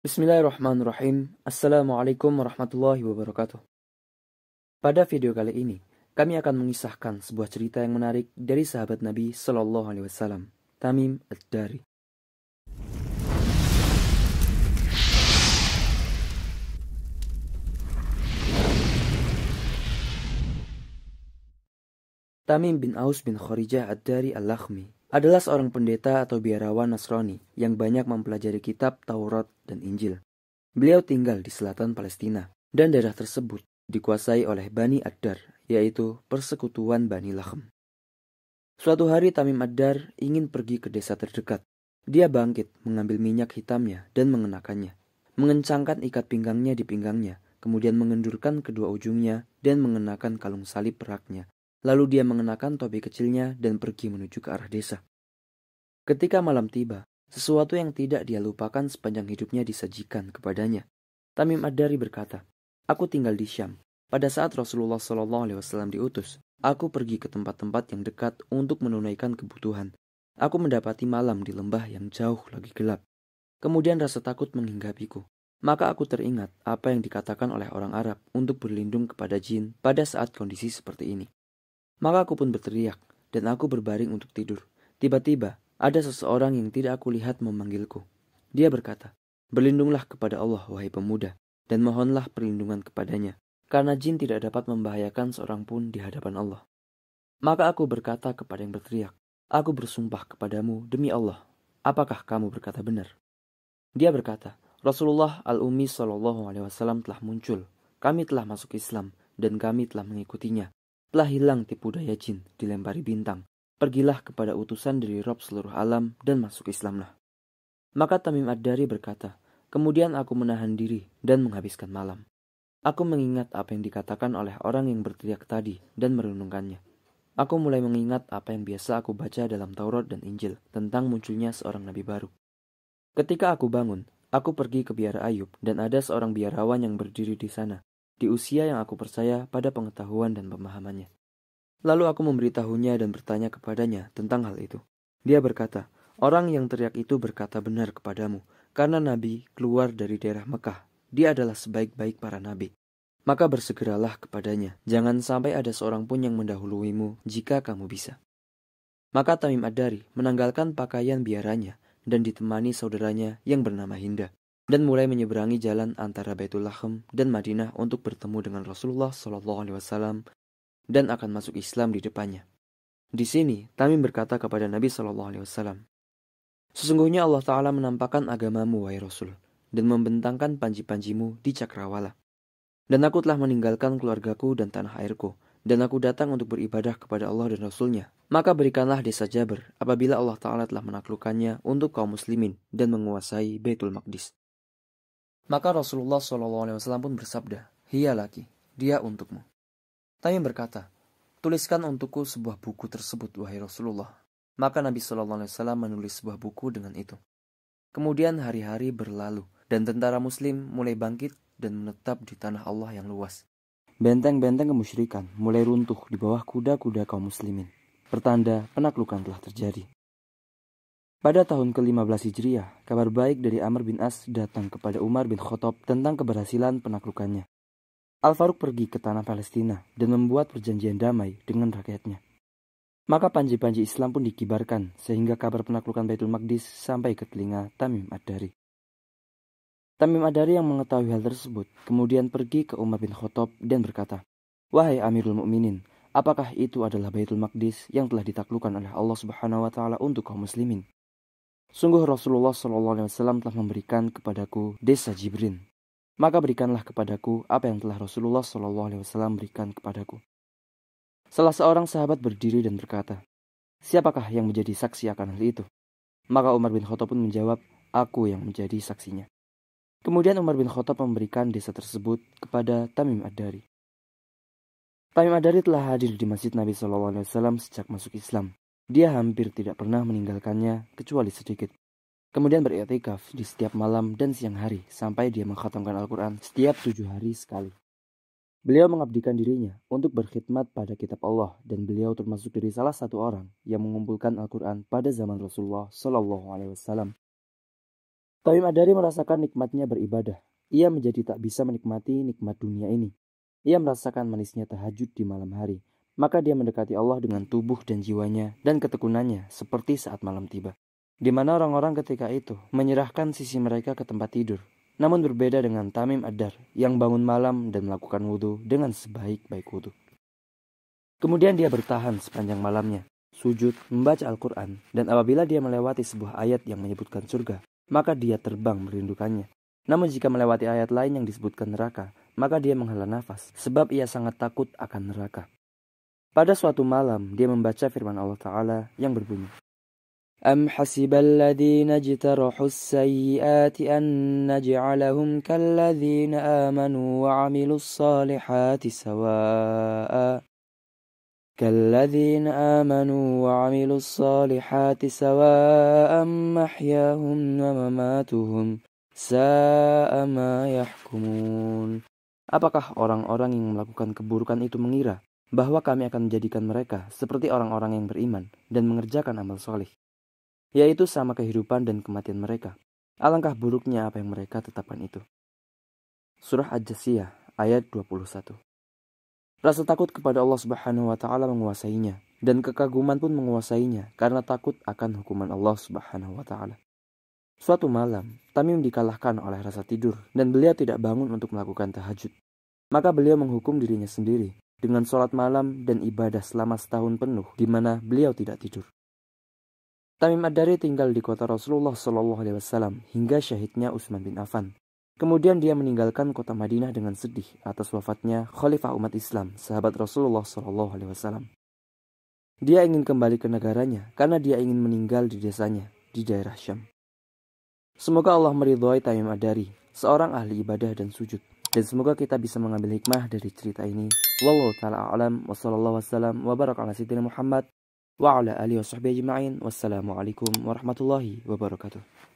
Bismillahirrahmanirrahim. Assalamualaikum warahmatullahi wabarakatuh. Pada video kali ini, kami akan mengisahkan sebuah cerita yang menarik dari sahabat Nabi Shallallahu Alaihi Wasallam, Tamim Ad-Dari. Tamim bin Aus bin Khurijah Ad-Dari Al-Lakhmi adalah seorang pendeta atau biarawan Nasrani yang banyak mempelajari kitab Taurat dan Injil. Beliau tinggal di selatan Palestina, dan daerah tersebut dikuasai oleh Bani Adar, yaitu persekutuan Bani Lahm. Suatu hari Tamim Adar ingin pergi ke desa terdekat. Dia bangkit, mengambil minyak hitamnya dan mengenakannya, mengencangkan ikat pinggangnya di pinggangnya, kemudian mengendurkan kedua ujungnya dan mengenakan kalung salib peraknya, Lalu dia mengenakan topi kecilnya dan pergi menuju ke arah desa. Ketika malam tiba, sesuatu yang tidak dia lupakan sepanjang hidupnya disajikan kepadanya. Tamim Adari berkata, Aku tinggal di Syam. Pada saat Rasulullah SAW diutus, aku pergi ke tempat-tempat yang dekat untuk menunaikan kebutuhan. Aku mendapati malam di lembah yang jauh lagi gelap. Kemudian rasa takut menghinggapiku. Maka aku teringat apa yang dikatakan oleh orang Arab untuk berlindung kepada jin pada saat kondisi seperti ini. Maka aku pun berteriak, dan aku berbaring untuk tidur. Tiba-tiba, ada seseorang yang tidak aku lihat memanggilku. Dia berkata, Berlindunglah kepada Allah, wahai pemuda, dan mohonlah perlindungan kepadanya, karena jin tidak dapat membahayakan seorang pun di hadapan Allah. Maka aku berkata kepada yang berteriak, Aku bersumpah kepadamu demi Allah, apakah kamu berkata benar? Dia berkata, Rasulullah al umi Shallallahu Alaihi Wasallam telah muncul. Kami telah masuk Islam dan kami telah mengikutinya. Telah hilang tipu daya jin, dilempari bintang. Pergilah kepada utusan dari Rob seluruh alam dan masuk Islamlah. Maka Tamim Ad-Dari berkata, Kemudian aku menahan diri dan menghabiskan malam. Aku mengingat apa yang dikatakan oleh orang yang berteriak tadi dan merenungkannya. Aku mulai mengingat apa yang biasa aku baca dalam Taurat dan Injil tentang munculnya seorang nabi baru. Ketika aku bangun, aku pergi ke biara Ayub dan ada seorang biarawan yang berdiri di sana di usia yang aku percaya pada pengetahuan dan pemahamannya. Lalu aku memberitahunya dan bertanya kepadanya tentang hal itu. Dia berkata, Orang yang teriak itu berkata benar kepadamu, karena Nabi keluar dari daerah Mekah. Dia adalah sebaik-baik para nabi. Maka bersegeralah kepadanya, jangan sampai ada seorang pun yang mendahuluimu jika kamu bisa. Maka Tamim Adari menanggalkan pakaian biaranya dan ditemani saudaranya yang bernama Hinda dan mulai menyeberangi jalan antara Baitul Lahem dan Madinah untuk bertemu dengan Rasulullah Shallallahu Alaihi Wasallam dan akan masuk Islam di depannya. Di sini, Tamim berkata kepada Nabi Shallallahu Alaihi Wasallam, Sesungguhnya Allah Ta'ala menampakkan agamamu, wahai Rasul, dan membentangkan panji-panjimu di cakrawala. Dan aku telah meninggalkan keluargaku dan tanah airku, dan aku datang untuk beribadah kepada Allah dan Rasulnya. Maka berikanlah desa Jabar apabila Allah Ta'ala telah menaklukkannya untuk kaum muslimin dan menguasai Baitul Maqdis. Maka Rasulullah SAW pun bersabda, Hiya laki, dia untukmu. Taim berkata, Tuliskan untukku sebuah buku tersebut, wahai Rasulullah. Maka Nabi SAW menulis sebuah buku dengan itu. Kemudian hari-hari berlalu, dan tentara muslim mulai bangkit dan menetap di tanah Allah yang luas. Benteng-benteng kemusyrikan mulai runtuh di bawah kuda-kuda kaum muslimin. Pertanda penaklukan telah terjadi. Pada tahun ke-15 Hijriah, kabar baik dari Amr bin As datang kepada Umar bin Khattab tentang keberhasilan penaklukannya. Al-Faruq pergi ke tanah Palestina dan membuat perjanjian damai dengan rakyatnya. Maka panji-panji Islam pun dikibarkan sehingga kabar penaklukan Baitul Maqdis sampai ke telinga Tamim Ad-Dari. Tamim Ad-Dari yang mengetahui hal tersebut kemudian pergi ke Umar bin Khattab dan berkata, "Wahai Amirul Mukminin, apakah itu adalah Baitul Maqdis yang telah ditaklukkan oleh Allah Subhanahu wa taala untuk kaum muslimin?" Sungguh Rasulullah SAW telah memberikan kepadaku desa Jibrin. Maka berikanlah kepadaku apa yang telah Rasulullah SAW berikan kepadaku. Salah seorang sahabat berdiri dan berkata, Siapakah yang menjadi saksi akan hal itu? Maka Umar bin Khattab pun menjawab, Aku yang menjadi saksinya. Kemudian Umar bin Khattab memberikan desa tersebut kepada Tamim Ad-Dari. Tamim Ad-Dari telah hadir di masjid Nabi SAW sejak masuk Islam. Dia hampir tidak pernah meninggalkannya kecuali sedikit. Kemudian beriktikaf di setiap malam dan siang hari sampai dia mengkhatamkan Al-Quran setiap tujuh hari sekali. Beliau mengabdikan dirinya untuk berkhidmat pada kitab Allah dan beliau termasuk dari salah satu orang yang mengumpulkan Al-Quran pada zaman Rasulullah Shallallahu Alaihi Wasallam. Taim Adari merasakan nikmatnya beribadah. Ia menjadi tak bisa menikmati nikmat dunia ini. Ia merasakan manisnya tahajud di malam hari maka dia mendekati Allah dengan tubuh dan jiwanya dan ketekunannya seperti saat malam tiba. Di mana orang-orang ketika itu menyerahkan sisi mereka ke tempat tidur. Namun berbeda dengan Tamim Adar yang bangun malam dan melakukan wudhu dengan sebaik-baik wudhu. Kemudian dia bertahan sepanjang malamnya, sujud, membaca Al-Quran, dan apabila dia melewati sebuah ayat yang menyebutkan surga, maka dia terbang merindukannya. Namun jika melewati ayat lain yang disebutkan neraka, maka dia menghela nafas, sebab ia sangat takut akan neraka. Pada suatu malam, dia membaca firman Allah Ta'ala yang berbunyi, أم حسب الذين اجترحوا السيئات أن نجعلهم كالذين آمنوا وعملوا الصالحات سواء كالذين آمنوا وعملوا الصالحات سواء محياهم ومماتهم ساء ما يحكمون Apakah orang-orang yang melakukan keburukan itu mengira bahwa kami akan menjadikan mereka seperti orang-orang yang beriman dan mengerjakan amal soleh, yaitu sama kehidupan dan kematian mereka. Alangkah buruknya apa yang mereka tetapkan itu. Surah aj ayat 21 Rasa takut kepada Allah Subhanahu wa taala menguasainya dan kekaguman pun menguasainya karena takut akan hukuman Allah Subhanahu wa taala. Suatu malam, Tamim dikalahkan oleh rasa tidur dan beliau tidak bangun untuk melakukan tahajud. Maka beliau menghukum dirinya sendiri dengan sholat malam dan ibadah selama setahun penuh di mana beliau tidak tidur. Tamim Adari tinggal di kota Rasulullah Shallallahu Alaihi Wasallam hingga syahidnya Utsman bin Affan. Kemudian dia meninggalkan kota Madinah dengan sedih atas wafatnya Khalifah umat Islam, sahabat Rasulullah Shallallahu Alaihi Wasallam. Dia ingin kembali ke negaranya karena dia ingin meninggal di desanya di daerah Syam. Semoga Allah meridhoi Tamim Adari, seorang ahli ibadah dan sujud. Dan semoga kita bisa mengambil hikmah dari cerita ini والله تعالى أعلم وصلى الله وسلم وبارك على سيدنا محمد وعلى آله وصحبه أجمعين والسلام عليكم ورحمة الله وبركاته